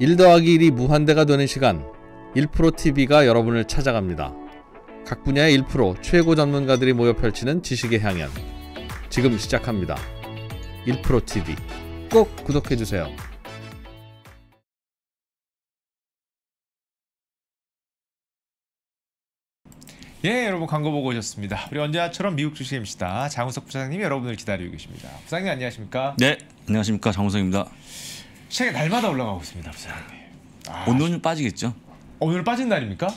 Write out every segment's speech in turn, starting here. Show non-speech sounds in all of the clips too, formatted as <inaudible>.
1 더하기 1이 무한대가 되는 시간 1프로TV가 여러분을 찾아갑니다. 각 분야의 1 최고 전문가들이 모여 펼치는 지식의 향연 지금 시작합니다. 1프로TV 꼭 구독해주세요. 예, 여러분 광고 보고 오셨습니다. 우리 언제나처럼 미국 주식입니다. 장우석 부사장님이 여러분을 기다리고 계십니다. 부사장님 안녕하십니까? 네, 안녕하십니까 장우석입니다. 책에 날마다 올라가고 있습니다, 부장님. 아, 오늘은 빠지겠죠? 오늘 빠진 날입니까?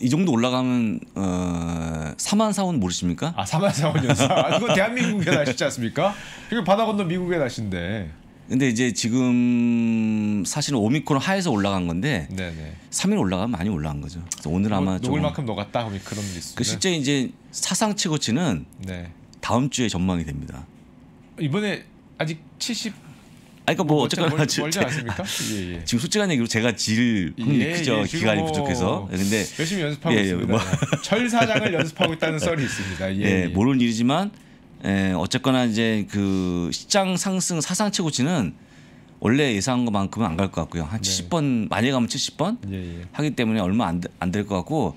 이 정도 올라가면 어, 4만 사원 모르십니까? 아 4만 사원 연사. 아, 이거 대한민국의 날씨지 않습니까? 이거 바다 건너 미국의 날씨인데. 근데 이제 지금 사실은 오미크론 하에서 올라간 건데 네네. 3일 올라가면 많이 올라간 거죠. 그래서 오늘 아마 녹, 녹을 만큼 녹았다 오미크론 뭐 리스. 그 실제 이제 사상치고치는 네. 다음 주에 전망이 됩니다. 이번에 아직 70 그러니까 뭐, 뭐 어쨌거나 멀지, 지 않습니까? 예, 예. <laughs> 지금 솔직한 얘기로 제가 질확그이 예, 예 죠 기간이 뭐 부족해서. 근데 열심히 연습하고 예, 예, 있습니다. 뭐. <laughs> 철 사장을 연습하고 있다는 썰이 있습니다. 예, 모르는 일이지만 예, 어쨌거나 이제 그 시장 상승 사상 최고치는 원래 예상한 것만큼은 안 갈 것 같고요. 한 네. 70번 만이 가면 70번 예, 예. 하기 때문에 얼마 안될 것 같고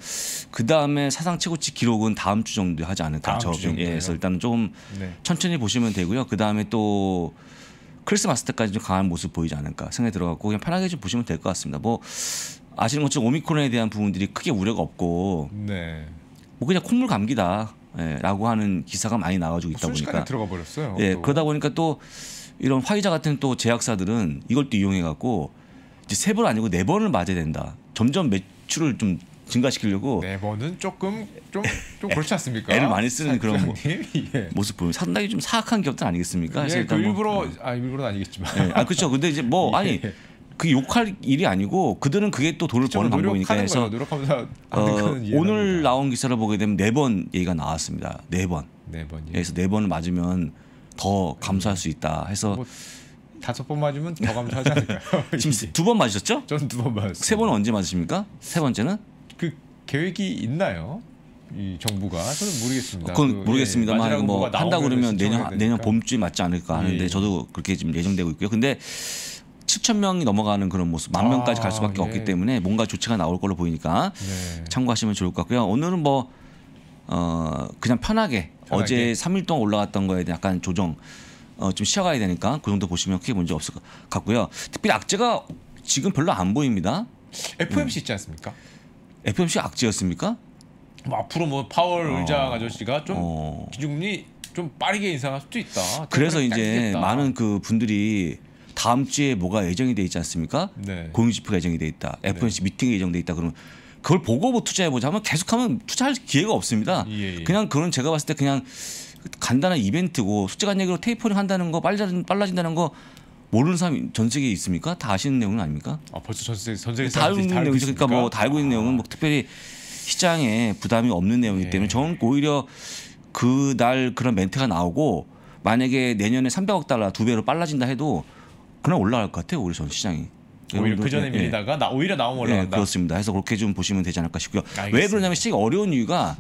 그 다음에 사상 최고치 기록은 다음 주 정도 하지 않을까. 다 저, 정도. 예, 그래서 일단은 조금 네. 천천히 보시면 되고요. 그 다음에 또 크리스마스 때까지 좀 강한 모습 보이지 않을까 생각이 들어갖고 그냥 편하게 좀 보시면 될 것 같습니다. 뭐 아시는 것처럼 오미크론에 대한 부분들이 크게 우려가 없고 네. 뭐 그냥 콧물 감기다. 예, 라고 하는 기사가 많이 나와주고 있다 보니까 들어가 버렸어요. 예, 또. 그러다 보니까 또 이런 화이자 같은 또 제약사들은 이걸 또 이용해 갖고 이제 세 번 아니고 네 번을 맞아야 된다. 점점 매출을 좀 증가시키려고 네 번은 조금 좀 좀 그렇지 않습니까? 애를 많이 쓰는 그런 뭐, <laughs> 예. 모습 보면 상당히 좀 사악한 기업들 아니겠습니까? 예, 그 뭐 일부러 뭐, 네. 아일부러 아니겠지만 예. 아 그렇죠. 근데 이제 뭐 <laughs> 예. 아니 그 욕할 일이 아니고 그들은 그게 또 돈을 버는 방법이니까 해서 거예요. 어, 오늘 나온 기사를 보게 되면 네 번 얘기가 나왔습니다. 네 번. 네 번. 예. 그래서 네 번을 맞으면 더 감수할 수 있다 해서 뭐, 다섯 번 맞으면 더 감수하지 않을까요? <laughs> 지금 예. 두번 맞으셨죠? 저는 두번 맞았어요. 세 번은 언제 맞으십니까? 세 번째는 계획이 있나요? 이 정부가 저는 모르겠습니다. 그건 그, 예, 모르겠습니다만 예, 뭐 한다고 그러면 내년 내년 봄쯤 맞지 않을까 하는데 예. 저도 그렇게 지금 예정되고 있고요. 근데 7천 명이 넘어가는 그런 모습, 만 명까지 갈 수밖에 아, 예. 없기 때문에 뭔가 조치가 나올 걸로 보이니까 네. 참고하시면 좋을 것 같고요. 오늘은 뭐 어, 그냥 편하게, 편하게. 어제 3일 동안 올라갔던 거에 대한 약간 조정 어, 좀 쉬어가야 되니까 그 정도 보시면 크게 문제 없을 것 같고요. 특히 악재가 지금 별로 안 보입니다. FMC 있지 않습니까? FMC 악재였습니까? 뭐 앞으로 뭐 파월 아. 의장 아저씨가 좀 어. 기준금리 좀 빠르게 인상할 수도 있다. 그래서 이제 당기겠다. 많은 그 분들이 다음 주에 뭐가 예정이 돼 있지 않습니까? 네. 공유지표가 예정이 돼 있다. FOMC 네. 미팅이 예정돼 있다. 그러면 그걸 보고 뭐 투자해 보자 하면 계속하면 투자할 기회가 없습니다. 예, 예, 예. 그냥 그런 제가 봤을 때 그냥 간단한 이벤트고 숫자 간 얘기로 테이퍼링 한다는 거 빨라진, 빨라진다는 거 모르는 사람이 전 세계에 있습니까? 다 아시는 내용은 아닙니까? 아 벌써 전 세계 전 세계 다 알고 내용 그러니까 뭐 다 알고 있는 내용은 뭐 특별히 시장에 부담이 없는 내용이기 예. 때문에 예. 저는 오히려 그날 그런 멘트가 나오고 만약에 내년에 300억 달러 두 배로 빨라진다 해도 그냥 올라갈 것 같아요. 우리 전 시장이. 오히려 그 전에 예. 밀리다가 예. 오히려 나온 올라간다. 예, 그렇습니다. 해서 그렇게 좀 보시면 되지 않을까 싶고요. 알겠습니다. 왜 그러냐면 시장이 어려운 이유가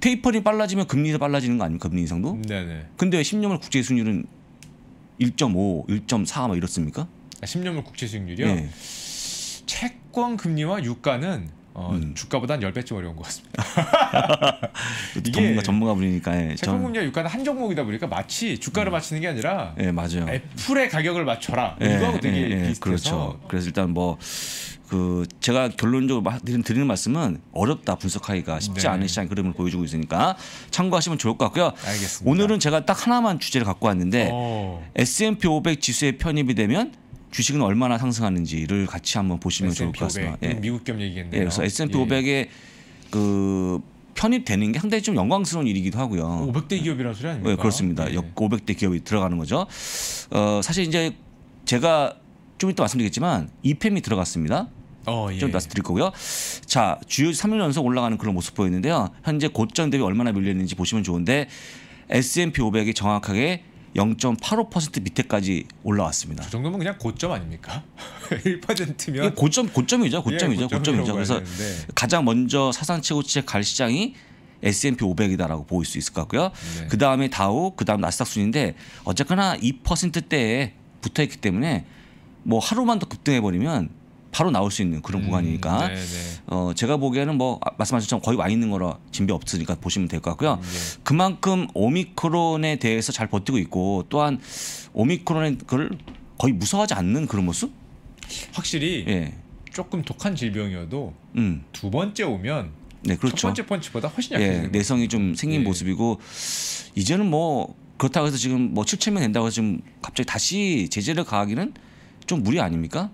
테이퍼링 빨라지면 금리도 빨라지는 거 아닙니까? 금리 인상도? 네네. 근데 왜 10년물 국제 수율은 1.5, 1.4막 뭐 이렇습니까? 10년물 아, 국채 수익률이요? 네. 채권 금리와 유가는 어, 음. 주가보단 10배쯤 어려운 것 같습니다. <laughs> 이게 전문가, 분이니까 예, 제품금리와 전... 유가는 한 종목이다 보니까 마치 주가를 음. 맞추는게 아니라 예, 맞아요. 애플의 가격을 맞춰라. 예, 이거하고 되게 예, 예, 비슷해서 그렇죠. 그래서 일단 뭐 그 제가 결론적으로 드리는, 드리는 말씀은 어렵다 분석하기가 쉽지 네. 않은 시장 그림을 보여주고 있으니까 참고하시면 좋을 것 같고요. 알겠습니다. 오늘은 제가 딱 하나만 주제를 갖고 왔는데 오. 어. S&P 500 지수에 편입이 되면 주식은 얼마나 상승하는지를 같이 한번 보시면 좋을 것 같습니다. 예. 미국 겸 얘기겠네요. 예, 그래서 S&P 500에 예. 그 편입되는 게 상당히 좀 영광스러운 일이기도 하고요. 500대 예. 기업이라는 소리 아닙니까? 예, 그렇습니다. 네. 예. 500대 기업이 들어가는 거죠. 어, 사실 이제 제가 좀 이따 말씀드리겠지만 이팸이 들어갔습니다. 어, 예. 좀 말씀드릴 거고요. 자, 주요 3일 연속 올라가는 그런 모습 보였는데요. 현재 고점 대비 얼마나 밀려 는지 보시면 좋은데 S&P 500이 정확하게 0.85% 밑에까지 올라왔습니다. 그 정도면 그냥 고점 아닙니까? 1%면 <laughs> 고점 고점이죠. 고점이죠. 예, 고점이죠. 그래서 가장 먼저 사상 최고치의갈 시장이 S&P 500이다라고 보일 수 있을 것 같고요. 네. 그 다음에 다우, 그 다음 나스닥 순인데 어쨌거나 2%대에 붙어 있기 때문에 뭐 하루만 더 급등해 버리면 바로 나올 수 있는 그런 음, 구간이니까 네, 네. 어, 제가 보기에는 뭐 아, 말씀하신 것처럼 거의 와 있는 거라 진비 없으니까 보시면 될 것 같고요. 네. 그만큼 오미크론에 대해서 잘 버티고 있고 또한 오미크론의 그걸 거의 무서워하지 않는 그런 모습? 확실히 예. 조금 독한 질병이어도 음. 두 번째 오면 네, 그렇죠. 첫 번째 펀치보다 훨씬 약해요. 예, 내성이 좀 생긴 예. 모습이고 이제는 뭐 그렇다고 해서 지금 뭐 7천명 된다고 해서 지금 갑자기 다시 제재를 가하기는 좀 무리 아닙니까?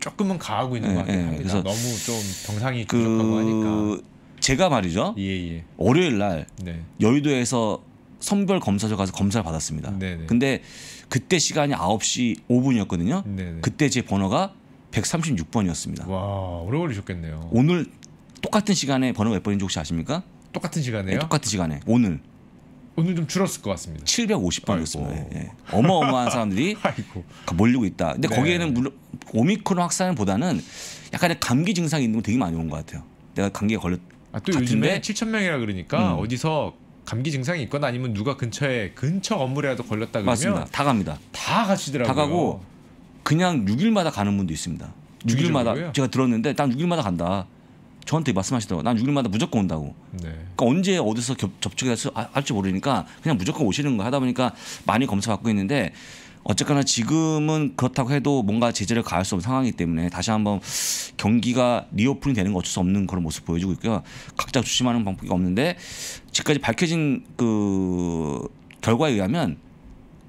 조금은 가하고 있는 예, 것같아요 예. 그래서 너무 좀 병상이 그... 부족하고 하니까. 제가 말이죠. 예, 예. 월요일 날 네. 여의도에서 선별 검사소 가서 검사를 받았습니다. 네네. 네. 근데 그때 시간이 9시 5분이었거든요. 네네. 그때 제 번호가 136번이었습니다. 와, 오래 걸리셨겠네요. 오늘 똑같은 시간에 번호 몇 번인지 혹시 아십니까? 똑같은 시간에요? 네, 똑같은 시간에 오늘 오늘 좀 줄었을 것 같습니다. 750번이었습니다. 예, 예. 어마어마한 사람들이 <laughs> 아이고. 몰리고 있다. 근데 네. 거기에는 물론 오미크론 확산보다는 약간의 감기 증상이 있는 거 되게 많이 온 것 같아요. 내가 감기에 걸렸. 아, 또 같은데? 요즘에 7천 명이라 그러니까 음. 어디서 감기 증상이 있거나 아니면 누가 근처에 근처 업무라도 걸렸다 그러면 맞습니다. 다 갑니다. 다 가시더라고요. 다 가고 그냥 6일마다 가는 분도 있습니다. 6일마다 제가 들었는데 딱 6일마다 간다. 저한테 말씀하시더라고. 요난 6일마다 무조건 온다고. 네. 그러니까 언제 어디서 겹, 접촉이 될지 할지 모르니까 그냥 무조건 오시는 거 하다 보니까 많이 검사 받고 있는데 어쨌거나 지금은 그렇다고 해도 뭔가 제재를 가할 수 없는 상황이기 때문에 다시 한번 경기가 리오프닝 되는 거 어쩔 수 없는 그런 모습 보여주고 있고요. 각자 조심하는 방법이 없는데 지금까지 밝혀진 그 결과에 의하면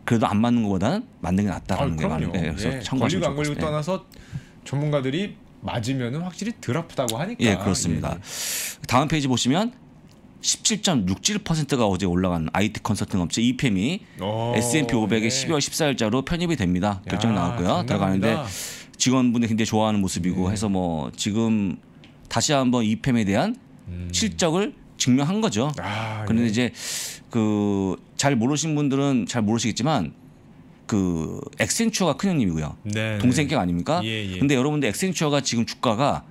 그래도 안 맞는 것보다는 맞는 게 낫다라는 아, 거예요. 네, 예, 그래서 예. 참고하시면 좋겠습니다. 떠나서 전문가들이 맞으면은 확실히 덜 아프다고 하니까. 예, 그렇습니다. 예. 예. 다음 페이지 보시면 17.67%가 어제 올라간 IT 컨설팅 업체 EPM이 어, S&P 500에 네. 12월 14일자로 편입이 됩니다. 결정 나왔고요. 들어가는데 직원분들 굉장히 좋아하는 모습이고 네. 해서 뭐 지금 다시 한번 EPM에 대한 음. 실적을 증명한 거죠. 아, 그런데 네. 이제 그 잘 모르신 분들은 잘 모르시겠지만 그 엑센츄어가 큰 형님이고요. 네, 동생께가 아닙니까? 예, 예. 근데 여러분들 엑센츄어가 지금 주가가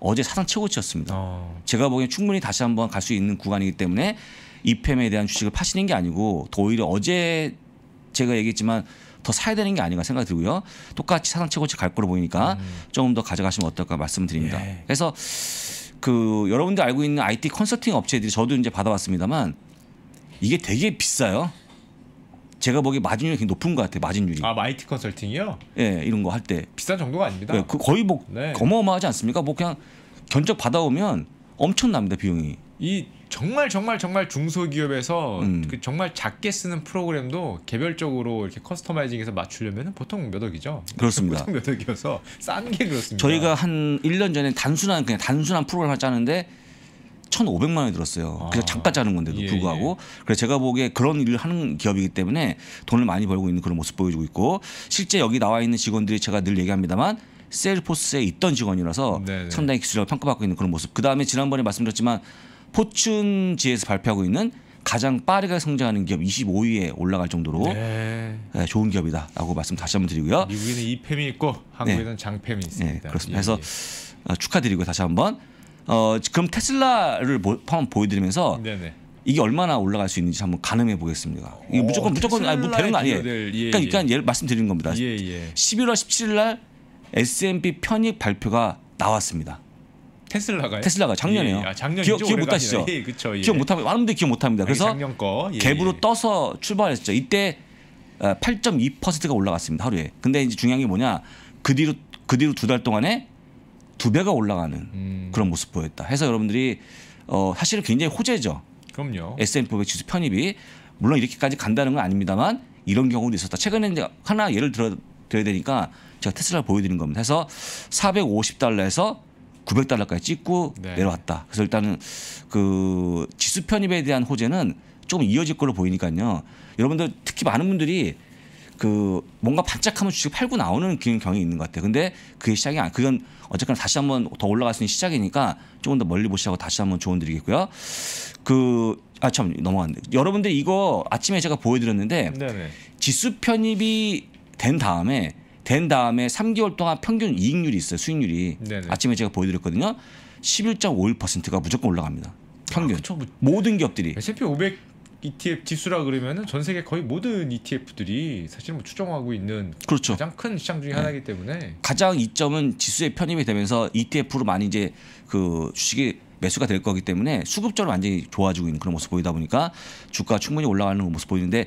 어제 사상 최고치였습니다. 어. 제가 보기엔 충분히 다시 한번 갈 수 있는 구간이기 때문에 이펨에 대한 주식을 파시는 게 아니고 오히려 어제 제가 얘기했지만 더 사야 되는 게 아닌가 생각이 들고요. 똑같이 사상 최고치 갈 거로 보이니까 음. 조금 더 가져가시면 어떨까 말씀드립니다. 예. 그래서 그 여러분들 알고 있는 IT 컨설팅 업체들이 저도 이제 받아봤습니다만 이게 되게 비싸요. 제가 보기에 마진율이 굉장히 높은 것 같아요. 마진율이. 아 마이티 컨설팅이요? 예, 네, 이런 거 할 때. 비싼 정도가 아닙니다. 네, 그 거의 뭐 네. 어마어마하지 않습니까? 뭐 그냥 견적 받아오면 엄청납니다 비용이. 이 정말 정말 정말 중소기업에서 음. 그 정말 작게 쓰는 프로그램도 개별적으로 이렇게 커스터마이징해서 맞추려면 보통 몇 억이죠. 그렇습니다. 보통 몇 억이어서 싼 게 그렇습니다. 저희가 한1년 전에 단순한 그냥 단순한 프로그램을 짜는데 1,500만 원이 들었어요. 그래서 잠깐 아, 자는 건데도 예, 불구하고 예. 그래서 제가 보기에 그런 일을 하는 기업이기 때문에 돈을 많이 벌고 있는 그런 모습 보여주고 있고 실제 여기 나와 있는 직원들이 제가 늘 얘기합니다만 셀포스에 있던 직원이라서 네네. 네. 상당히 기술력을 평가받고 있는 그런 모습. 그 다음에 지난번에 말씀드렸지만 포춘지에서 발표하고 있는 가장 빠르게 성장하는 기업 25위에 올라갈 정도로 네. 네, 좋은 기업이다라고 말씀 다시 한번 드리고요. 미국에는 이팸이 있고 한국에는 네. 장팸이 있습니다. 네, 그렇습니다. 예, 그래서 예. 어, 축하드리고 다시 한번 어, 그럼 테슬라를 보, 한번 보여드리면서 네네. 이게 얼마나 올라갈 수 있는지 한번 가늠해 보겠습니다. 이게 오, 어, 무조건 무조건 아니, 뭐 되는 거 아니에요. 예, 그러니까, 예. 그러니까 예를 말씀드리는 겁니다. 예, 예. 11월 17일 날 S&P 편익 발표가 나왔습니다. 테슬라가 테슬라가 작년에요. 예, 예. 아, 작년 기억, 기억 못하시죠? 예, 그쵸, 예. 기억 못하니다 많은 분들이 기억 못합니다. 그래서 작년 거, 예, 갭으로 예. 떠서 출발했죠. 이때 8.2%가 어, 올라갔습니다 하루에. 근데 이제 중요한 게 뭐냐? 그 뒤로 그 뒤로 두 달 동안에 두 배가 올라가는 음. 그런 모습 보였다. 해서 여러분들이 어, 사실은 굉장히 호재죠. 그럼요. S&P 500 지수 편입이 물론 이렇게까지 간다는 건 아닙니다만 이런 경우도 있었다. 최근에 이제 하나 예를 들어 드려야 되니까 제가 테슬라 를 보여드리는 겁니다. 해서 450달러에서 900달러까지 찍고 네. 내려왔다. 그래서 일단은 그 지수 편입에 대한 호재는 조금 이어질 걸로 보이니까요. 여러분들 특히 많은 분들이 그 뭔가 반짝하면 주식 팔고 나오는 경향이 있는 것 같아요. 근데 그게 시작이 안 아, 그건 어쨌거나 다시 한번 더 올라갈 수 있는 시작이니까 조금 더 멀리 보시라고 다시 한번 조언 드리겠고요. 그 아 참넘어갔데 여러분들 이거 아침에 제가 보여드렸는데 네네. 지수 편입이 된 다음에 된 다음에 3개월 동안 평균 이익률이 있어요. 수익률이 네네. 아침에 제가 보여드렸거든요. 11.51%가 무조건 올라갑니다. 아, 평균 아, 그쵸, 뭐, 모든 기업들이 S&P 500 ETF 지수라 그러면은 전 세계 거의 모든 ETF들이 사실 뭐 추종하고 있는 그렇죠. 가장 큰 시장 중에 네. 하나이기 때문에 가장 이점은 지수에 편입이 되면서 ETF로 많이 이제 그 주식이 매수가 될 거기 때문에 수급적으로 완전히 좋아지고 있는 그런 모습 보이다 보니까 주가 충분히 올라가는 모습 보이는데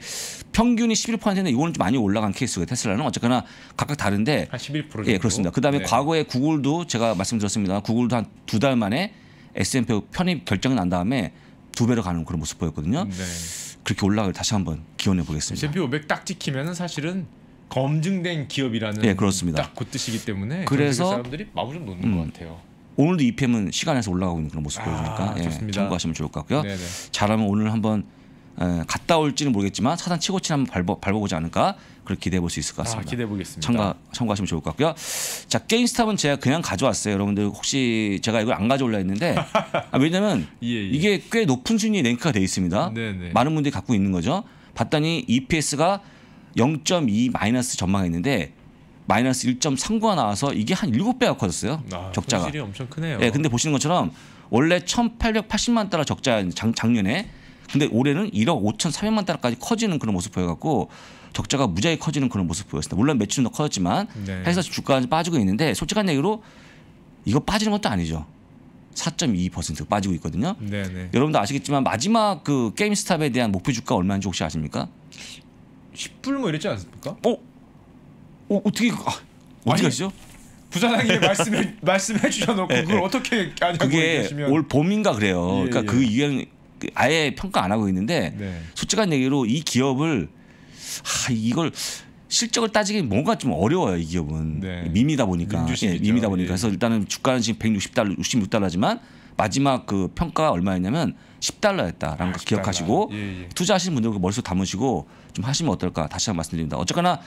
평균이 11%인데 이거는 좀 많이 올라간 케이스가 테슬라는 어쨌거나 각각 다른데 한 11% 예, 그렇습니다. 그다음에 네. 과거에 구글도 제가 말씀드렸습니다. 구글도 한 두 달 만에 S&P 편입 결정이 난 다음에 두 배로 가는 그런 모습 보였거든요. 음, 네. 그렇게 올라가길 다시 한번 기원해 보겠습니다. S&P 500딱 찍히면 사실은 검증된 기업이라는 예, 그렇습니다. 딱그 뜻이기 때문에 그래서 사람들이 마구 좀 놓는 음, 것 같아요. 오늘도 EPM은 시간에서 올라가고 있는 그런 모습 아, 보여주니까 아, 예, 참고하시면 좋을 것 같고요. 네네. 잘하면 오늘 한번 예, 갔다 올지는 모르겠지만 사단 치고치 한번 밟아, 밟아보지 않을까 그렇게 기대해 볼 수 있을 것 아, 같습니다. 아, 기대해 보겠습니다. 참가 참고하시면 좋을 것 같고요. 자 게임스탑은 제가 그냥 가져왔어요. 여러분들 혹시 제가 이걸 안 가져올라 했는데 <laughs> 아, 왜냐면 하 예, 예. 이게 꽤 높은 순위 랭크가 돼 있습니다. 네네. 네. 많은 분들이 갖고 있는 거죠. 봤더니 EPS가 0.2 마이너스 전망했는데 마이너스 1.39가 나와서 이게 한 7배가 커졌어요. 아, 적자가. 엄청 크네요. 예, 근데 보시는 것처럼 원래 1,880만 달러 적자 작년에 근데 올해는 1억 5,400만 달러까지 커지는 그런 모습 보여갖고 적자가 무지하게 커지는 그런 모습 보였습니다. 물론 매출은 더 커졌지만 네. 회사 주가 빠지고 있는데 솔직한 얘기로 이거 빠지는 것도 아니죠. 4.2% 빠지고 있거든요. 네네. 네. 여러분도 아시겠지만 마지막 그 게임스탑에 대한 목표 주가 얼마인지 혹시 아십니까? 10불 뭐 이랬지 않습니까? 어? 어 어떻게 아, 어떻게 아시죠? 부사장님이 말씀해 <laughs> 말씀해 주셔놓고 예, 예. 그걸 네. 어떻게 아냐 그게 계시면. 올 봄인가 그래요. 예, 그러니까 예. 그 이행 그 아예 평가 안 하고 있는데 네. 솔직한 얘기로 이 기업을 아, 이걸 실적을 따지기 뭔가 좀 어려워요 이 기업은 네. 밈이다 보니까 예, 밈이다 보니까 예. 그래서 일단은 주가는 지금 160달러 66달러지만 마지막 그 평가가 얼마였냐면 10달러였다라는 걸 10달러. 아, 기억하시고 예, 예, 투자하시는 분들 머릿속 담으시고 좀 하시면 어떨까 다시 한번 말씀드립니다 어쨌거나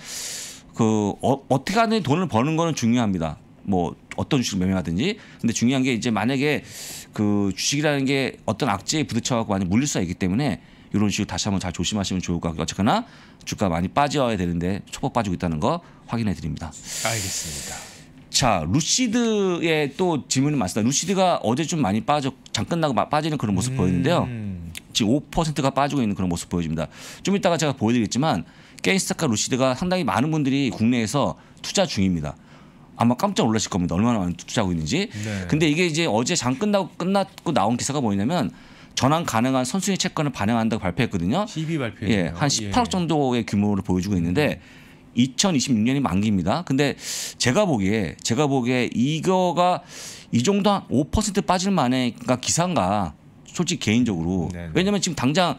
그 어, 떻게 하든 돈을 버는 거는 중요합니다 뭐 어떤 주식 매매하든지 근데 중요한 게 이제 만약에 그 주식이라는 게 어떤 악재에 부딪혀갖고 많이 물릴 수가 있기 때문에 이런 식으로 다시 한번 잘 조심하시면 좋을 것 같고 어쨌거나 주가 많이 빠져야 되는데 초보 빠지고 있다는 거 확인해 드립니다. 알겠습니다. 자 루시드의 또 질문이 많습니다. 루시드가 어제 좀 많이 빠져 장 끝나고 빠지는 그런 모습 음. 보였는데요. 지금 5%가 빠지고 있는 그런 모습 보여집니다. 좀 이따가 제가 보여드리겠지만 게임스타카 루시드가 상당히 많은 분들이 국내에서 투자 중입니다. 아마 깜짝 놀라실 겁니다. 얼마나 많이 투자하고 있는지. 네. 근데 이게 이제 어제 장 끝나고 끝났고 나온 기사가 뭐냐면 전환 가능한 선순위 채권을 반영한다고 발표했거든요. 12 발표. 예, 한 18억 예. 정도의 규모를 보여주고 있는데 2026년이 음. 만기입니다. 근데 제가 보기에 제가 보기에 이거가 이 정도 한 5% 빠질 만에 그러니까 기사인가 솔직히 개인적으로 네네. 네. 왜냐면 지금 당장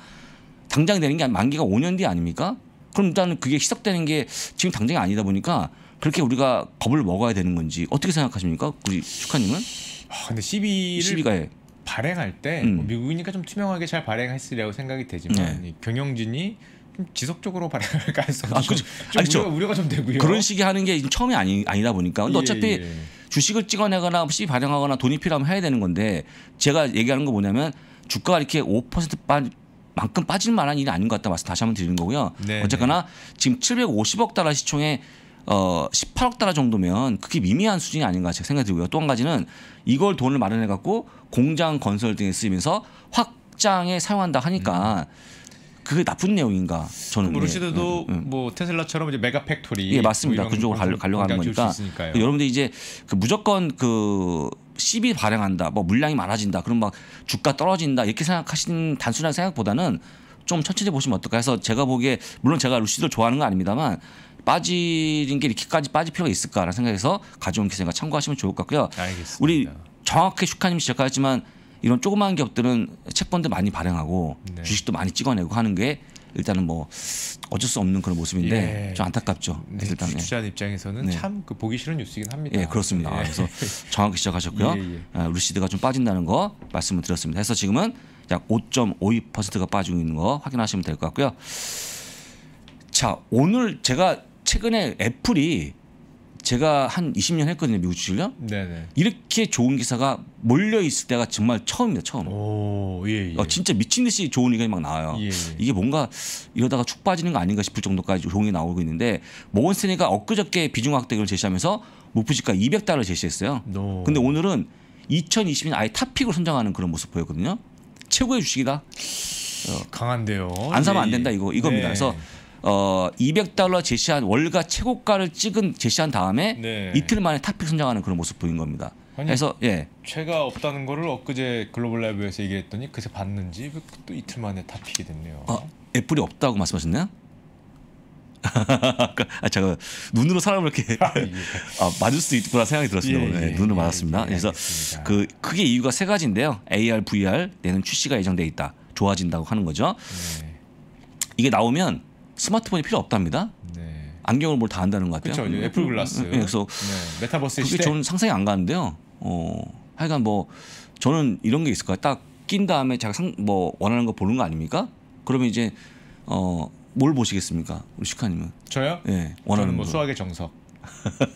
당장 되는 게 만기가 5년 뒤 아닙니까? 그럼 일단 그게 희석되는 게 지금 당장이 아니다 보니까 그렇게 우리가 겁을 먹어야 되는 건지 어떻게 생각하십니까? 우리 축하님은 아, 근데 시비를 시비가에 예. 발행할 때 음. 뭐 미국이니까 좀 투명하게 잘 발행했으리라고 생각이 되지만 네. 경영진이 지속적으로 발행할 <laughs> 가능성이 아, 그렇죠. 좀 아니, 우려가, 우려가, 좀 되고요. 그런 식의 하는 게 처음이 아니, 아니다 보니까 근데 예, 어차피 예. 주식을 찍어내거나 뭐 시 발행하거나 돈이 필요하면 해야 되는 건데 제가 얘기하는 거 뭐냐면 주가가 이렇게 5% 빠, 만큼 빠질 만한 일이 아닌 것 같다 말씀 다시 한번 드리는 거고요. 네, 어쨌거나 네. 지금 750억 달러 시총에 어 18억 달러 정도면 그게 미미한 수준이 아닌가 제가 생각이 들고요. 또 한 가지는 이걸 돈을 마련해 갖고 공장 건설 등에 쓰면서 이 확장에 사용한다 하니까 음. 그게 나쁜 내용인가 저는 예. 루시드도 예, 예, 예. 뭐 테슬라처럼 이제 메가 팩토리 예 맞습니다 뭐 그쪽으로 가려, 가려고 하는 거니까 여러분들 이제 그 무조건 그 시비 발행한다 뭐 물량이 많아진다 그럼 막 주가 떨어진다 이렇게 생각하신 단순한 생각보다는 좀 천천히 보시면 어떨까 해서 제가 보기에 물론 제가 루시드를 좋아하는 건 아닙니다만 빠지는 게 이렇게까지 빠질 필요가 있을까라는 생각에서 가져온 기사니까 참고하시면 좋을 것 같고요. 알겠습니다. 우리 정확히 슈카님 지적하지만 이런 조그마한 기업들은 채권도 많이 발행하고 네. 주식도 많이 찍어내고 하는 게 일단은 뭐 어쩔 수 없는 그런 모습인데 예. 좀 안타깝죠. 네, 일단 주자 입장에서는 네. 참그 보기 싫은 뉴스이긴 합니다. 예, 그렇습니다. 예. 그래서 정확히 시작하셨고요. <laughs> 예, 예. 아, 루시드가 좀 빠진다는 거 말씀을 드렸습니다. 해서 지금은 약 5.52%가 빠지고 있는 거 확인하시면 될 것 같고요. 자, 오늘 제가 최근에 애플이 제가 한 20년 했거든요 미국 주식을 이렇게 좋은 기사가 몰려 있을 때가 정말 처음이에요 처음. 오, 예, 예. 어, 진짜 미친 듯이 좋은 의견이 막 나와요. 예, 예, 이게 뭔가 이러다가 축 빠지는 거 아닌가 싶을 정도까지 종이 나오고 있는데 모건스탠리가 엊그저께 비중 확대를 제시하면서 목표주가 200달러 제시했어요. 노. 근데 오늘은 2020년 아예 탑픽을 선정하는 그런 모습 보였거든요. 최고의 주식이다. 강한데요. 안 사면 예, 안 된다 예. 이거 이겁니다. 네. 그래서. 어 200달러 제시한 월가 최고가를 찍은 제시한 다음에 네. 이틀 만에 탑픽 선정하는 그런 모습 보인 겁니다. 그래서 예. 죄가 없다는 거를 엊그제 글로벌 라이브에서 얘기했더니 그새 봤는지 또 이틀 만에 탑픽이 됐네요. 아, 애플이 없다고 말씀하셨나요? <laughs> 아, 제가 눈으로 사람을 이렇게 <laughs> 아, 예. 아, 맞을 수 있구나 생각이 들었습니다. 예, 예, 네, 눈으로 맞았습니다. 예, 그래서 그 크게 이유가 세 가지인데요. AR, VR 내는 출시가 예정돼 있다. 좋아진다고 하는 거죠. 네. 이게 나오면 스마트폰이 필요 없답니다. 네. 안경을 뭘 다 한다는 것 같아요. 그렇죠. 애플 글라스. 네, 그래서 네. 메타버스 그게 시대. 저는 상상이 안 가는데요. 어, 하여간 뭐 저는 이런 게 있을 거요딱 낀 다음에 제가 상, 뭐 원하는 거 보는 거 아닙니까? 그러면 이제 어, 뭘 보시겠습니까, 우리 슈카님은? 저요? 네, 원하는 저는 뭐 거. 수학의 정석.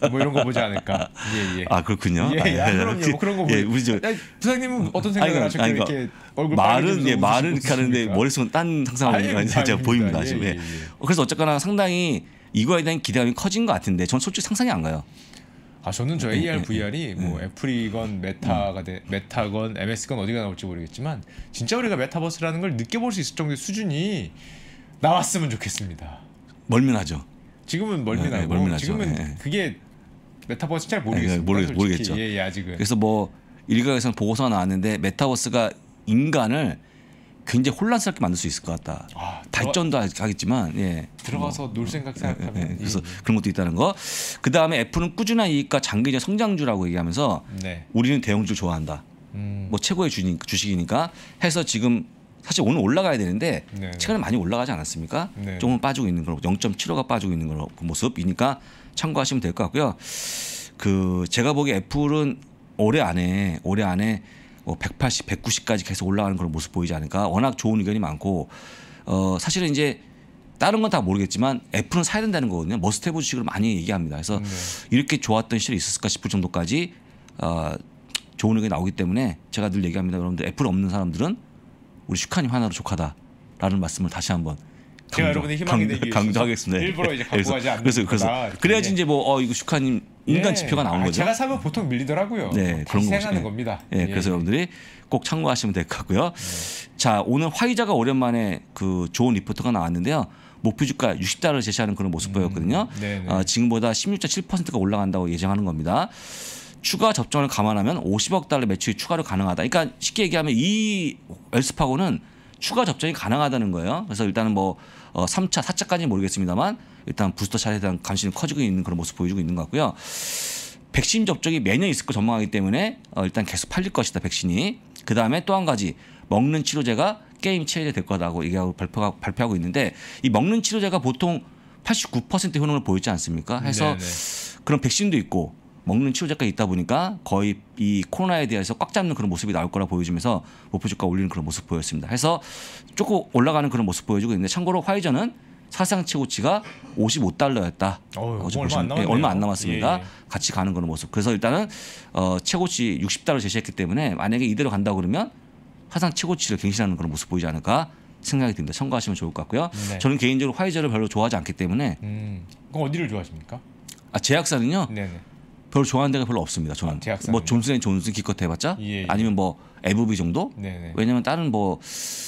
뭐 이런 거 보지 않을까. 예, 예. 아 그렇군요. 예, 예. 아, 아 그럼요. 뭐 그런 거 보지. 예, 우리 저 아니, 부장님은 어떤 생각을 하셨길까 이렇게 얼굴 말은 예, 말은 하는데 머릿속은 딴 상상을 아니, 제가 보입니다 예, 지금. 예. 예, 예. 그래서 어쨌거나 상당히 이거에 대한 기대감이 커진 것 같은데 저는 솔직히 상상이 안 가요. 아 저는 저 예, AR, 예, VR이 뭐 애플이건 메타가 돼, 메타건 MS건 어디가 나올지 모르겠지만 진짜 우리가 메타버스라는 걸 느껴볼 수 있을 정도의 수준이 나왔으면 좋겠습니다. 멀면하죠. 지금은 멀미 나고 네, 네, 멀미 나죠. 지금은 네, 그게 메타버스 잘 모르겠습니다. 모르겠, 모르겠죠. 예, 예, 아직은. 그래서 뭐 일각에서는 보고서가 나왔는데 메타버스가 인간을 굉장히 혼란스럽게 만들 수 있을 것 같다. 아, 발전도 들어 하겠지만 예. 들어가서 뭐, 놀 생각 생각하면 예, 예, 그래서 그런 것도 있다는 거. 그 다음에 애플은 꾸준한 이익과 장기적 성장주라고 얘기하면서 네. 우리는 대형주 좋아한다. 음. 뭐 최고의 주식이니까 해서 지금 사실 오늘 올라가야 되는데 네. 최근에 많이 올라가지 않았습니까? 네. 조금 빠지고 있는 걸로 0.75가 빠지고 있는 거로그 모습이니까 참고하시면 될 것 같고요. 그 제가 보기에 애플은 올해 안에 올해 안에 뭐 180, 190까지 계속 올라가는 그런 모습 보이지 않을까? 워낙 좋은 의견이 많고 어 사실은 이제 다른 건 다 모르겠지만 애플은 사야 된다는 거거든요. 머스테브 주식으로 많이 얘기합니다. 그래서 네. 이렇게 좋았던 시절이 있었을까 싶을 정도까지 어, 좋은 의견이 나오기 때문에 제가 늘 얘기합니다. 여러분들 애플 없는 사람들은 우리 슈카님 하나로 족하다라는 말씀을 다시 한번 제가 여러분의 희망이 되기 강조하겠습니다. 일부러 이제 갖고 가지 않는 그래서 그래서 아, 그래야지 네. 이제 뭐어 이거 슈카님 인간 네. 지표가 나온 아, 거죠. 제가 사면 보통 밀리더라고요. 네, 뭐 그런 거생하는 네. 예. 겁니다. 네, 예. 그래서 여러분들이 꼭 참고하시면 될 것 같고요. 네. 자, 오늘 화이자가 오랜만에 그 좋은 리포트가 나왔는데요. 목표 주가 60달러 제시하는 그런 모습 음, 보였거든요. 음, 아, 지금보다 16.7%가 올라간다고 예정하는 겁니다. 추가 접종을 감안하면 50억 달러 매출이 추가로 가능하다. 그러니까 쉽게 얘기하면 이 엘스파고는 추가 접종이 가능하다는 거예요. 그래서 일단은 뭐 3차, 어, 4차까지는 모르겠습니다만 일단 부스터샷에 대한 관심이 커지고 있는 그런 모습 보여주고 있는 것 같고요. 백신 접종이 매년 있을 거 전망하기 때문에 어, 일단 계속 팔릴 것이다 백신이. 그 다음에 또 한 가지 먹는 치료제가 게임 체료제될 거라고 얘기하고 발표가, 발표하고 있는데 이 먹는 치료제가 보통 89% 효능을 보이지 않습니까? 해서 네네. 네. 그런 백신도 있고 먹는 치료제가 있다 보니까 거의 이 코로나에 대해서 꽉 잡는 그런 모습이 나올 거라 보여지면서 목표 주가 올리는 그런 모습 보였습니다. 해서 조금 올라가는 그런 모습 보여주고 있는데 참고로 화이자는 사상 최고치가 55달러였다. 어휴, 얼마, 예, 얼마 안 남았습니다. 예, 예. 같이 가는 그런 모습. 그래서 일단은 어, 최고치 60달러 제시했기 때문에 만약에 이대로 간다 그러면 사상 최고치를 갱신하는 그런 모습 보이지 않을까 생각이 듭니다. 참고하시면 좋을 것 같고요. 네. 저는 개인적으로 화이자를 별로 좋아하지 않기 때문에. 음, 그럼 어디를 좋아하십니까? 아 제약사는요. 네네. 별로 좋아하는 데가 별로 없습니다. 저는 대학생뭐 존슨 앤 존슨 기껏 해봤자 예, 예, 아니면 뭐 에브비 정도. 네, 네. 왜냐면 다른 뭐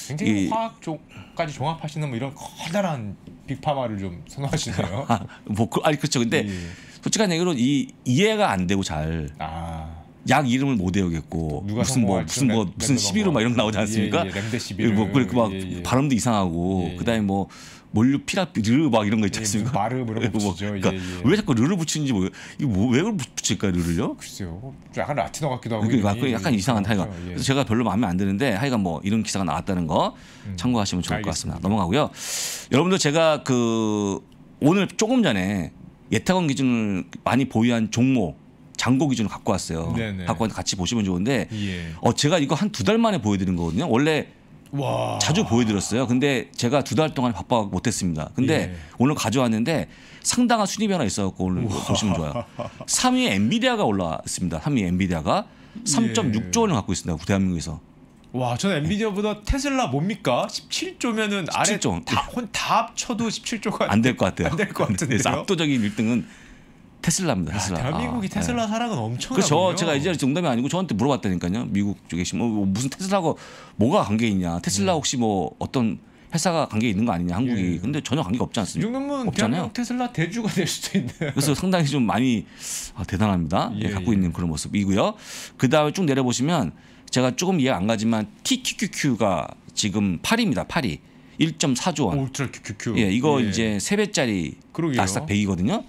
굉장히 이, 화학 쪽까지 종합하시는 뭐 이런 커다란 빅파마를 좀 선호하시네요. <laughs> 아, 뭐 그, 아니 그렇죠. 근데 예. 솔직한 얘기로 이 이해가 안 되고 잘. 아. 약 이름을 못 외우겠고 무슨 뭐 무슨 뭐 무슨 11호 막 이런 거 나오지 예, 않습니까? 예, 예, 뭐 그리고 막 예, 예. 발음도 이상하고 예, 그다음에 뭐 몰류 피라피 르막 이런 거 있지 않습니까? 마르 뭐, <laughs> 뭐 그러니까 왜 자꾸 르를 붙이는지 뭐, 이거 뭐왜 붙일까 르를요? 글쎄요. 약간 라틴어 같기도 하고. 그러니까 약간 이상한 그렇죠. 하이가 그래서 제가 별로 마음에 안 드는데 하여간 뭐 이런 기사가 나왔다는 거 음. 참고하시면 좋을 알겠습니다. 것 같습니다. 넘어가고요. 여러분들 제가 그 오늘 조금 전에 예타권 기준을 많이 보유한 종목 장고 기준을 갖고 왔어요. 네네. 갖고 왔는데 같이 보시면 좋은데 예. 어 제가 이거 한 두 달 만에 보여드린 거거든요. 원래 와. 자주 보여드렸어요. 근데 제가 두 달 동안 바빠 못했습니다. 근데 예. 오늘 가져왔는데 상당한 수입이 하나 있어갖고 오늘 와 보시면 좋아요. 3위 엔비디아가 올라왔습니다. 3위 엔비디아가 3.6조 예. 원을 갖고 있습니다. 대한민국에서. 와, 저는 엔비디아보다 테슬라 뭡니까? 17조면은 17조. 아래 다, 다 합쳐도 17조가 안 될 것 같아요. 안될것 네, 같은데. 압도적인 1등은 테슬라입니다. 테슬라. 야, 대한민국이 아, 테슬라 네. 사랑은 엄청나. 그저 제가 이제 정답이 아니고 저한테 물어봤다니까요. 미국 쪽에 계신 뭐, 뭐 무슨 테슬라하고 뭐가 관계 있냐. 테슬라 음. 혹시 뭐 어떤 회사가 관계 있는 거 아니냐 한국이. 예. 근데 전혀 관계가 없지 않습니까? 없잖아요. 테슬라 대주가 될 수도 있는. 그래서 상당히 좀 많이 아, 대단합니다. 예, 예, 갖고 예. 있는 그런 모습이고요. 그 다음에 쭉 내려보시면 제가 조금 이해 안 가지만 TQQQ가 지금 8입니다. 8이. 1.4조 원. 울 예, 이거 예. 이제 3배짜리 나스닥 100이거든요.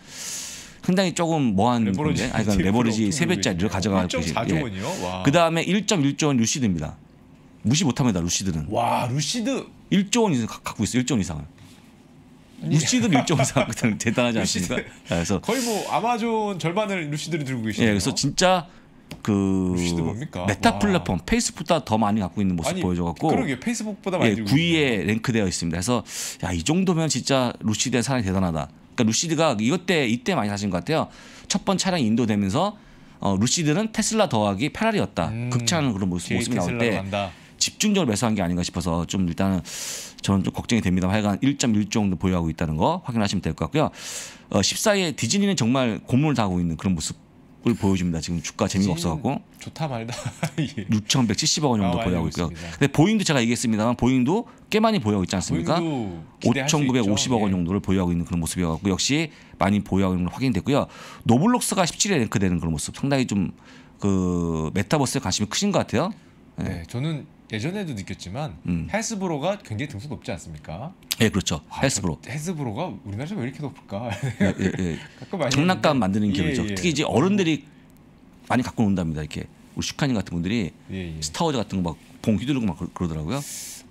상당히 조금 뭐한 레버리지 아니 그러니까 레버리지 세 배짜리를 가져가 것이. 1.4조 그다음에 1.1조 원 루시드입니다. 무시 못 합니다. 루시드는. 와, 루시드 1조 원 이상 갖고 있어요. 1조 원 이상을. 루시드를 1조 이상 대단하지 <laughs> 않습니까? 그래서 거의 뭐 아마존 절반을 루시드를 들고 계시네요. 예, 그래서 진짜 그 메타 플랫폼 페이스북보다 더 많이 갖고 있는 모습 아 보여줘갖고 그러게 페이스북보다 많이 예, 9위에 랭크되어 있습니다. 그래서 야 이 정도면 진짜 루시드의 사람이 대단하다. 그러니까 루시드가 이때 것 이때 많이 사신 것 같아요. 첫 번 차량 인도되면서 어, 루시드는 테슬라 더하기 페라리였다. 음. 극찬하는 그런 모습, 모습이 나올 때 간다. 집중적으로 매수한 게 아닌가 싶어서 좀 일단은 저는 좀 걱정이 됩니다. 하여간 1.1 정도 보유하고 있다는 거 확인하시면 될 것 같고요. 어, 14에 디즈니는 정말 고문을 당하고 있는 그런 모습 보여줍니다. 지금 주가 재미가 예, 없어갖고 좋다 말다 <laughs> 예. 6,170억 원 정도 아, 보유하고 있고요. 근데 보잉도 제가 얘기했습니다만 보잉도 꽤 많이 보유하고 있지 않습니까? 5,950억 원 예. 정도를 보유하고 있는 그런 모습이어갖고 역시 많이 보유하고 있는 걸 확인됐고요. 노블록스가 17위에 랭크되는 그런 모습 상당히 좀 그 메타버스에 관심이 크신 것 같아요. 네. 네, 저는 예전에도 느꼈지만 음. 헬스브로가 굉장히 등수 높지 않습니까? 예, 그렇죠. 아, 헬스브로. 헬스브로가 우리나라에서 왜 이렇게 높을까? 예, 예, 예. 장난감 <laughs> 만드는 예, 기업이죠. 예, 예. 특히 이제 어른들이 많이 갖고 온답니다. 이렇게 우리 슈카님 같은 분들이 예, 예. 스타워즈 같은 거 막봉 휘두르고 막 그러더라고요.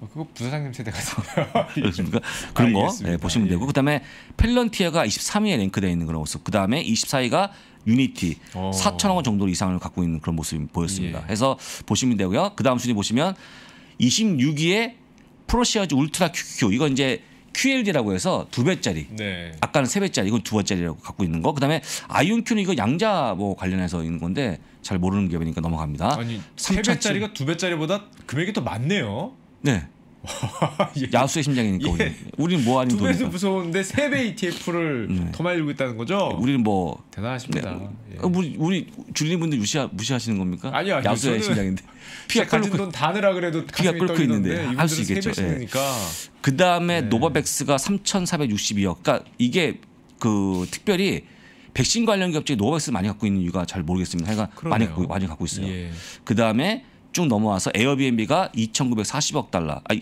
어, 그거 부사장님 세대 같아 <laughs> 그렇습니까? 그런 거 네, 보시면 되고 그다음에 펠런티어가 23위에 랭크되어 있는 그런 모습. 그다음에 24위가 유니티 어. 4천억 원 정도 이상을 갖고 있는 그런 모습이 보였습니다. 예. 해서 보시면 되고요. 그 다음 순위 보시면 26위에 프로시아즈 울트라 QQ 이건 이제 QLD라고 해서 두 배짜리. 네. 아까는 세 배짜리, 이건 두 배짜리라고 갖고 있는 거. 그다음에 아이온큐는 이거 양자 뭐 관련해서 있는 건데 잘 모르는 기업이니까 넘어갑니다. 아니, 세 배짜리가 두 배짜리보다 금액이 더 많네요. 네. <laughs> 예. 야수의 심장이니까 우리는 예. 우리는 뭐 아닌 돈이두 배도 무서운데 세 배 ETF를 <laughs> 네. 더 많이 들고 있다는 거죠? 예, 우리는 뭐 대단하십니다. 네. 예. 어, 우리 우리 줄리분들 무시하, 무시하시는 겁니까? 아니요, 아니요 야수의 심장인데 <laughs> 피가 가진 돈 다느라 그래도 피가 끓고 있는데 할 수 있겠죠. 예. 그 다음에 네. 노바백스가 3,462억. 그러니까 이게 그 특별히 백신 관련 기업들이 노바백스 많이 갖고 있는 이유가 잘 모르겠습니다. 그러네요. 많이 많이 갖고 있어요. 예. 그 다음에 쭉 넘어와서 에어비앤비가 2,940억 달러, 아니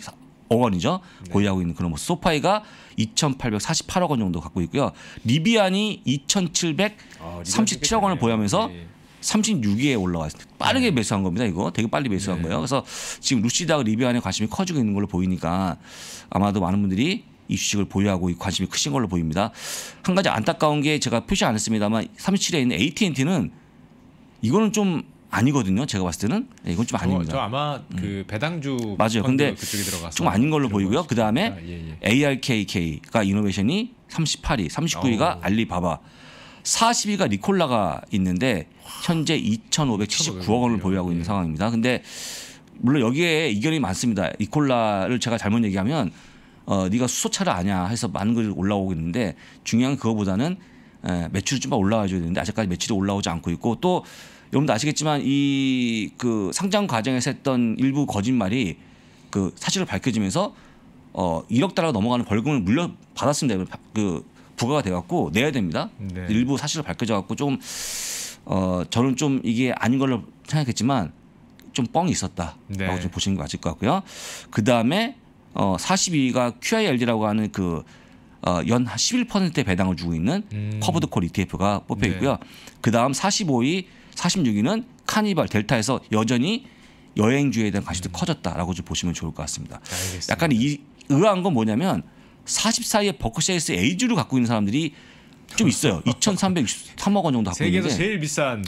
억원이죠. 네. 보유하고 있는 그런 뭐 소파이가 2,848억 원 정도 갖고 있고요. 리비안이 2,737억 아, 원을 보유하면서 36위에 올라와 있습니다. 빠르게 네. 매수한 겁니다. 이거 되게 빨리 매수한 네. 거예요. 그래서 지금 루시다 리비안의 관심이 커지고 있는 걸로 보이니까 아마도 많은 분들이 이 주식을 보유하고 관심이 크신 걸로 보입니다. 한 가지 안타까운 게 제가 표시 안 했습니다만 37에 있는 AT&T는 이거는 좀 아니거든요. 제가 봤을 때는 네, 이건 좀 저, 아닙니다. 저 아마 음. 그 배당주 맞아요. 근데 그쪽에 들어가서 좀 아닌 걸로 보이고요. 그 다음에 예, 예. ARKK가 이노베이션이 38위, 39위가 오. 어. 알리바바, 40위가 리콜라가 있는데 현재 2,579억 원을 보유하고 있는 예. 상황입니다. 근데 물론 여기에 이견이 많습니다. 리콜라를 제가 잘못 얘기하면 어, 네가 수소차를 아냐 해서 많은 글이 올라오고 있는데 중요한 그거보다는 에, 매출이 좀만 올라와줘야 되는데 아직까지 매출이 올라오지 않고 있고 또 여러분도 아시겠지만 이 그 상장 과정에서 했던 일부 거짓말이 그 사실을 밝혀지면서 어 1억 달러 넘어가는 벌금을 물려 받았습니다. 그 부과가 돼갖고 내야 됩니다. 네. 일부 사실을 밝혀져갖고 좀 어 저는 좀 이게 아닌 걸로 생각했지만 좀 뻥이 있었다라고 네. 좀 보시는 게 맞을 것 같고요. 그 다음에 어 42위가 QILD라고 하는 그 어, 연 11%의 배당을 주고 있는 음. 커브드콜 ETF가 뽑혀 네. 있고요. 네. 그 다음 45위 46위는 카니발 델타에서 여전히 여행주에 대한 관심도 커졌다라고 좀 보시면 좋을 것 같습니다. 알겠습니다. 약간 이 의아한 건 뭐냐면 44위에 버크셔에서 에이즈를 갖고 있는 사람들이 좀 있어요. 2,363억 원 정도 갖고 있는데 세계에서 제일 비싼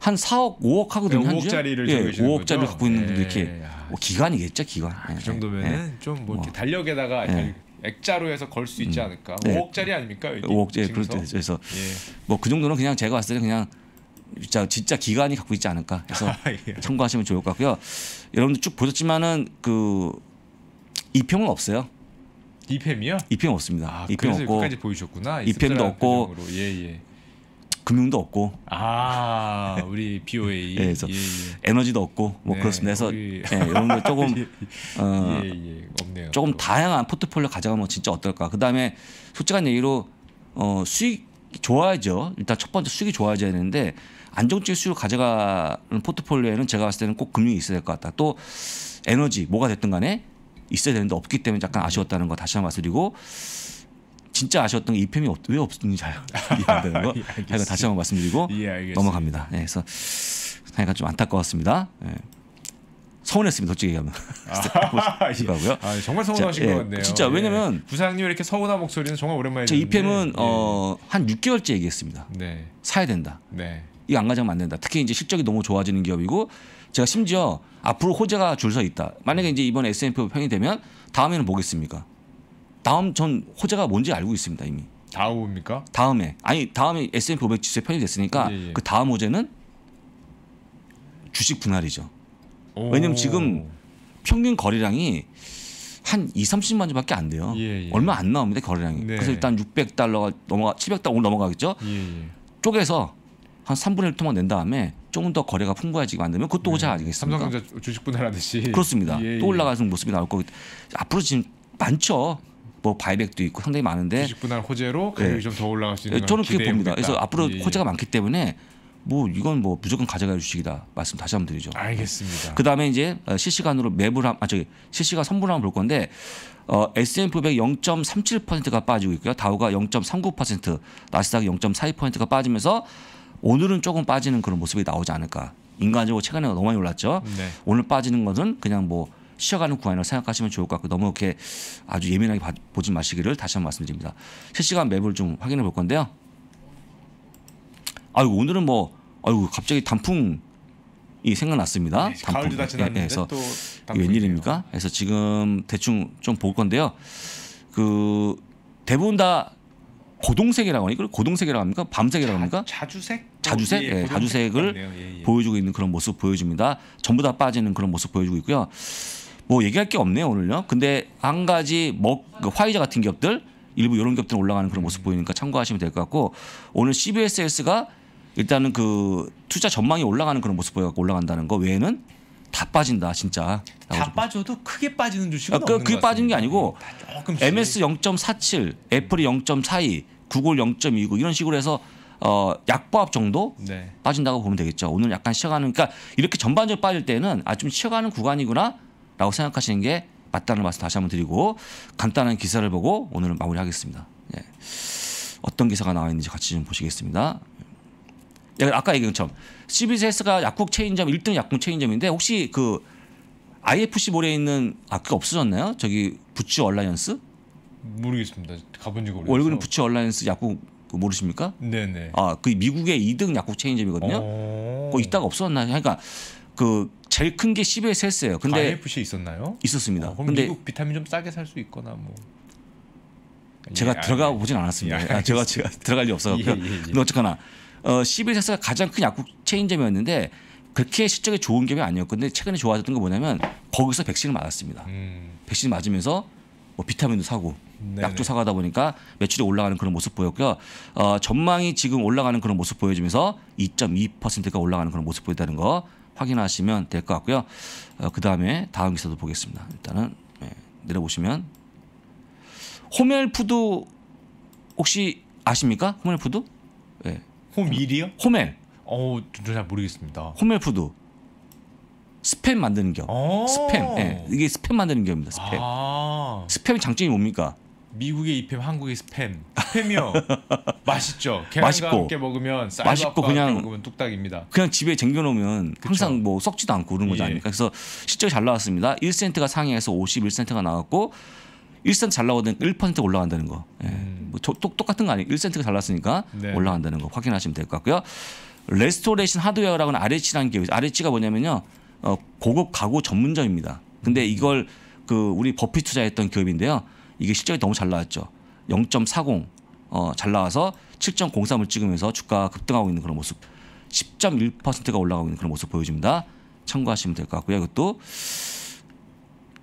한 4억, 5억 하고든 네, 5억짜리를 예, 5억짜리를 갖고 있는 분들 예, 이렇게 예, 예. 뭐 기간이겠죠, 기간. 아, 그 정도면은 좀뭐 이렇게 뭐. 달력에다가 예. 액자로 해서 걸 수 있지 음. 않을까? 음. 5억짜리 아닙니까? 5억짜리 그래서 예. 뭐그 정도는 그냥 제가 봤을 때 그냥 진짜, 진짜 기관이 갖고 있지 않을까 해서 <laughs> 예. 참고하시면 좋을 것 같고요. 여러분들 쭉 보셨지만은 그 2평은 없어요. 2팸이요? 2팸 없습니다. 아, 2팸 없고 까지 보여셨구나 2팸도 없고 예, 예. 금융도 없고 아 우리 BOA 예, <laughs> 네, 예, 예. 에너지도 없고 뭐 네, 그렇습니다. 그래서 우리... 네, <laughs> 예, 여러분들 조금 어, 예, 예, 없네요. 조금 그럼. 다양한 포트폴리오 가져가면 뭐 진짜 어떨까. 그 다음에 솔직한 얘기로 어, 수익 좋아야죠. 일단 첫 번째 수익이 좋아져야 되는데 안정적인 수요 가져가는 포트폴리오에는 제가 봤을 때는 꼭 금융이 있어야 될 것 같다. 또 에너지 뭐가 됐든 간에 있어야 되는데 없기 때문에 약간 아쉬웠다는 거 다시 한번 말씀드리고 진짜 아쉬웠던 게이 팸이 왜 없는지 잘 <laughs> 이해되는 거. <laughs> 예, 이 다시 한번 말씀드리고 예, 넘어갑니다. 네, 그래서 약간 좀 안타까웠습니다. 네. 서운했습니다. 솔직히 하면 아, <laughs> 예. 고 아, 정말 서운하신 자, 것 같네요. 예, 진짜 왜냐면 예. 부장님 이렇게 서운한 목소리는 정말 오랜만에. 제 이팸은 어, 예. 어, 한 6개월째 얘기했습니다. 네. 사야 된다. 네. 이거 안 가져가면 안 된다. 특히 이제 실적이 너무 좋아지는 기업이고 제가 심지어 앞으로 호재가 줄서 있다. 만약에 이제 이번 S&P 평이 되면 다음에는 뭐겠습니까? 다음 전 호재가 뭔지 알고 있습니다 이미. 다음입니까? 다음에 아니 다음에 S&P 500 지수에 편이 됐으니까 예, 예. 그 다음 호재는 주식 분할이죠. 오. 왜냐면 지금 평균 거래량이 한 2, 30만 주밖에 안 돼요. 예, 예, 얼마 안 나옵니다 거래량이. 네. 그래서 일단 600달러가 넘어가 700달러 넘어가겠죠. 예, 예. 쪼개서 한 3분의 1 토막 낸 다음에 조금 더 거래가 풍부해지게 만들면 그것도 네. 오자 아니겠습니까? 삼성전자 주식 분할하듯이 그렇습니다. 예, 예. 또 올라가는 모습이 나올 거고 앞으로 지금 많죠. 뭐 바이백도 있고 상당히 많은데 주식 분할 호재로 가격이 네. 좀더 올라갈 수 있는 예, 저는 그렇게 봅니다. 그래서 앞으로 예, 예, 호재가 많기 때문에 뭐 이건 뭐 무조건 가져갈 주식이다 말씀 다시 한번 드리죠. 알겠습니다. 네. 그 다음에 이제 어, 실시간으로 매물 한아 저기 실시간 선물을 한번 볼 건데 어, S&P 500 0.37%가 빠지고 있고요. 다우가 0.39%, 나스닥 0.42%가 빠지면서 오늘은 조금 빠지는 그런 모습이 나오지 않을까. 인간적으로 최근에 너무 많이 올랐죠. 네. 오늘 빠지는 것은 그냥 뭐 쉬어가는 구간이라고 생각하시면 좋을 것 같고 너무 이렇게 아주 예민하게 보지 마시기를 다시 한 번 말씀드립니다. 실시간 맵을 좀 확인해 볼 건데요. 아이고 오늘은 뭐아이고 갑자기 단풍 이 생각났습니다. 네, 단풍. 가을도 다 예, 예, 그래서 웬일입니까? 그래서 지금 대충 좀 볼 건데요. 그 대부분 다 고동색이라고 하니 까 고동색이라고 합니까? 밤색이라고 합니까? 자, 주색 자주색? 어, 예, 예 자주색을 예, 예. 보여주고 있는 그런 모습 보여줍니다. 전부 다 빠지는 그런 모습 보여주고 있고요. 뭐 얘기할 게 없네요 오늘요. 근데 한 가지 먹 그 화이자 같은 기업들 일부 이런 기업들 올라가는 그런 모습 음. 보이니까 참고하시면 될 것 같고 오늘 CBSS가 일단은 그 투자 전망이 올라가는 그런 모습 보여갖고 올라간다는 거 외에는 다 빠진다 진짜. 다 빠져도 크게 빠지는 주식은 아, 그, 없는 그게 빠진 게 아니고 MS 0.47, 애플이 0.42, 구글 0.29 이런 식으로 해서 어, 약보합 정도 네. 빠진다고 보면 되겠죠. 오늘 약간 쉬어가는 그러니까 이렇게 전반적으로 빠질 때는 아 좀 쉬어가는 구간이구나라고 생각하시는 게 맞다는 말씀 다시 한번 드리고 간단한 기사를 보고 오늘은 마무리하겠습니다. 예. 어떤 기사가 나와 있는지 같이 좀 보시겠습니다. 아까 얘기한 것처럼 CBS가 약국 체인점 1등 약국 체인점인데 혹시 그 IFC 몰에 있는 아 그거 없어졌나요? 저기 부츠 얼라이언스? 모르겠습니다. 가본 지가 오래돼서. 월급은 부츠 얼라이언스 약국 그 모르십니까? 네네. 아그 미국의 2등 약국 체인점이거든요. 어... 거 있다가 없어졌나? 그러니까 그 제일 큰 게 CBS 헬스예요. 근데 그 IFC 있었나요? 있었습니다. 어, 그럼 근데 미국 비타민 좀 싸게 살 수 있거나 뭐. 제가 예, 예 들어가 예. 보진 않았습니다. 예, 아, 제가 제가 들어갈 리 없어갖고. 예, 예, 근데 어쨌거나 어, 시빌세스가 가장 큰 약국 체인점이었는데 그렇게 실적이 좋은 기업이 아니었거든요. 최근에 좋아졌던 게 뭐냐면 거기서 백신을 맞았습니다. 음. 백신 맞으면서 뭐 비타민도 사고 네네. 약도 사가다 보니까 매출이 올라가는 그런 모습 보였고요. 어, 전망이 지금 올라가는 그런 모습 보여주면서 2.2%가 올라가는 그런 모습 보였다는 거 확인하시면 될 것 같고요. 어, 그 다음에 다음 기사도 보겠습니다. 일단은 네, 내려보시면 호멜푸드 혹시 아십니까? 호멜푸드? 네. 홈일이요? 홈에 어, 저잘 모르겠습니다. 홈앤푸드. 스팸 만드는 기 어. 스팸. 네. 이게 스팸 만드는 기입니다 스팸. 아 스팸 의 장점이 뭡니까? 미국의 이팸, 한국의 스팸. 스팸이요. <laughs> 맛있죠. 맛있고 함께 먹으면 맛있고 그냥 먹으면 뚝딱입니다. 그냥 집에 쟁겨놓으면 항상 뭐 썩지도 않고 그런 거지 예. 아닙니까? 그래서 실적이 잘 나왔습니다. 1센트가 상향해서 51센트가 나왔고 1센트 잘 나오든 1% 올라간다는 거. 예. 음. 뭐 똑, 똑같은 거 아니에요. 1센트가 잘 났으니까 네. 올라간다는 거 확인하시면 될 것 같고요. 레스토레이션 하드웨어라고는 하 RH라는 게 있어요. RH가 뭐냐면요. 어, 고급 가구 전문점입니다. 근데 음. 이걸 그 우리 버핏 투자했던 기업인데요. 이게 실적이 너무 잘 나왔죠. 0.40 어, 잘 나와서 7.03을 찍으면서 주가 급등하고 있는 그런 모습. 10.1%가 올라가고 있는 그런 모습 보여집니다. 참고하시면 될 것 같고요. 이것도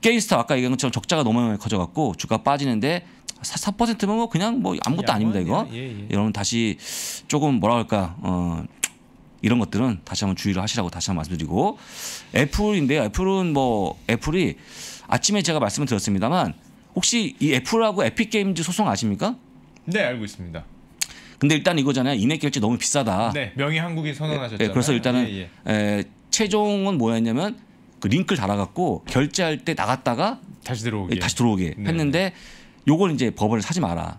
게임스타 아까 얘기한 것처럼 적자가 너무 커져갖고 주가 빠지는데 4, 4%면 뭐 그냥 뭐 아무것도 아닙니다 이거. 예, 예, 예. 여러분 다시 조금 뭐라 할까 어, 이런 것들은 다시 한번 주의를 하시라고 다시 한번 말씀드리고 애플인데요. 애플은 뭐 애플이 아침에 제가 말씀을 드렸습니다만 혹시 이 애플하고 에픽 게임즈 소송 아십니까? 네 알고 있습니다. 근데 일단 이거잖아요. 인액 결제 너무 비싸다. 네 명의 한국인 선언하셨잖아요. 네, 그래서 일단은 예, 예, 에, 최종은 뭐였냐면 그 링크를 달아갖고 결제할 때 나갔다가 다시 들어오게 예, 다시 들어오게 네. 했는데 요걸 이제 법원을 사지 마라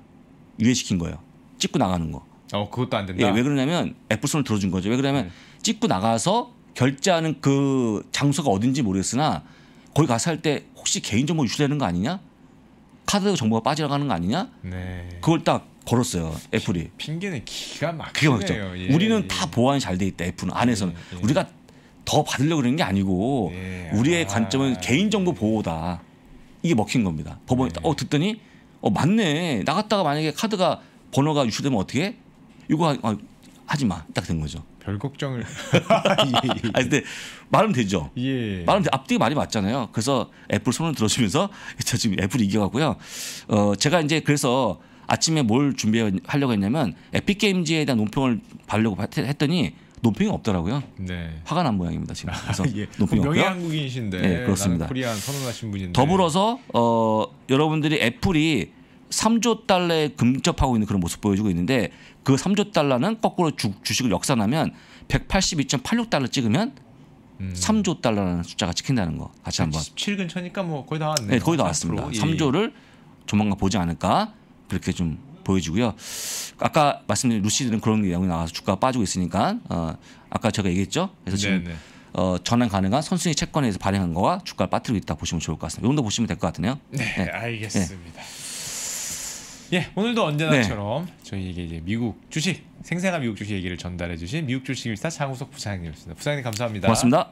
유예시킨 거예요. 찍고 나가는 거. 어 그것도 안 된다. 예, 왜 그러냐면 애플손을 들어준 거죠. 왜 그러냐면 네. 찍고 나가서 결제하는 그 장소가 어딘지 모르겠으나 거기 가서 할 때 혹시 개인정보 유출되는 거 아니냐? 카드 정보가 빠져나가는 거 아니냐? 네. 그걸 딱 걸었어요 애플이. 핑계는 기가 막히네요. 기가 죠 예, 우리는 예. 다 보안이 잘 돼 있다 애플은 안에서는 예, 예. 우리가 더 받으려고 그러는 게 아니고 네. 우리의 아. 관점은 개인정보 보호다. 이게 먹힌 겁니다. 법원이 네. 어 듣더니 어 맞네. 나갔다가 만약에 카드가 번호가 유출되면 어떻게? 해? 이거 하, 아, 하지 마. 딱 된 거죠. 별 걱정을. <laughs> <laughs> 예, 예. 아 근데 말은 되죠. 예. 말은 앞뒤 말이 맞잖아요. 그래서 애플 손을 들어주면서 <laughs> 저 지금 애플 이겨가고요. 어 제가 이제 그래서 아침에 뭘 준비하려고 했냐면 에픽 게임즈에 대한 논평을 받으려고 했더니 논평이 없더라고요. 네. 화가 난 모양입니다 지금. <laughs> 그래서 예. 논평이 명예 없고요. 한국인이신데 네, 그렇습니다. 코리안 선언하신 분인데 더불어서 어, 여러분들이 애플이 3조 달러에 금접하고 있는 그런 모습 보여주고 있는데 그 3조 달러는 거꾸로 주, 식을 역산하면 182.86달러 찍으면 음. 3조 달러라는 숫자가 찍힌다는 거 같이 한번 17 근처니까 뭐 거의 다 왔네요. 네, 거의 다 왔습니다. 3조를 예, 예. 조만간 보지 않을까 그렇게 좀 보여지고요. 아까 말씀드린 루시드는 그런 내용이 나와서 주가가 빠지고 있으니까 어, 아까 제가 얘기했죠. 그래서 지금 네, 네. 어, 전환 가능한 선순위 채권에서 발행한 거와 주가를 빠뜨리고 있다 보시면 좋을 것 같습니다. 이 정도 보시면 될 것 같네요. 네, 네, 알겠습니다. 네. 예, 오늘도 언제나처럼 네. 저희에게 이제 미국 주식 생생한 미국 주식 얘기를 전달해 주신 미국 주식일사 장우석 부장님이었습니다. 부장님 감사합니다. 고맙습니다.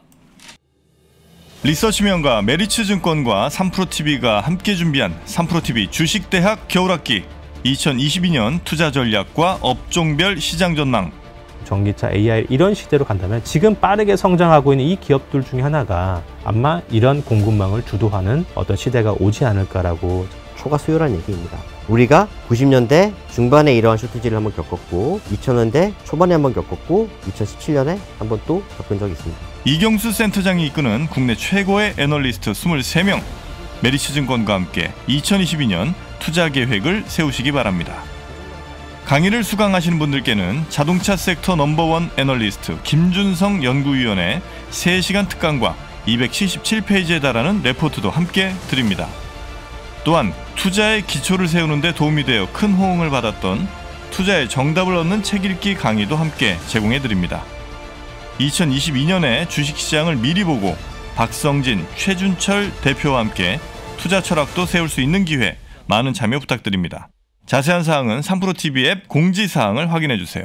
리서치면과 메리츠 증권과 삼프로TV가 함께 준비한 삼프로TV 주식대학 겨울학기 2022년 투자 전략과 업종별 시장 전망 전기차, AI 이런 시대로 간다면 지금 빠르게 성장하고 있는 이 기업들 중에 하나가 아마 이런 공급망을 주도하는 어떤 시대가 오지 않을까라고 초과 수요란 얘기입니다. 우리가 90년대 중반에 이러한 쇼트지를 한번 겪었고 2000년대 초반에 한번 겪었고 2017년에 한번 또 겪은 적이 있습니다. 이경수 센터장이 이끄는 국내 최고의 애널리스트 23명 메리츠증권과 함께 2022년 투자 계획을 세우시기 바랍니다. 강의를 수강하시는 분들께는 자동차 섹터 넘버원 애널리스트 김준성 연구위원의 3시간 특강과 277페이지에 달하는 레포트도 함께 드립니다. 또한 투자의 기초를 세우는 데 도움이 되어 큰 호응을 받았던 투자의 정답을 얻는 책 읽기 강의도 함께 제공해 드립니다. 2022년에 주식시장을 미리 보고 박성진, 최준철 대표와 함께 투자 철학도 세울 수 있는 기회 많은 참여 부탁드립니다. 자세한 사항은 3프로TV 앱 공지사항을 확인해 주세요.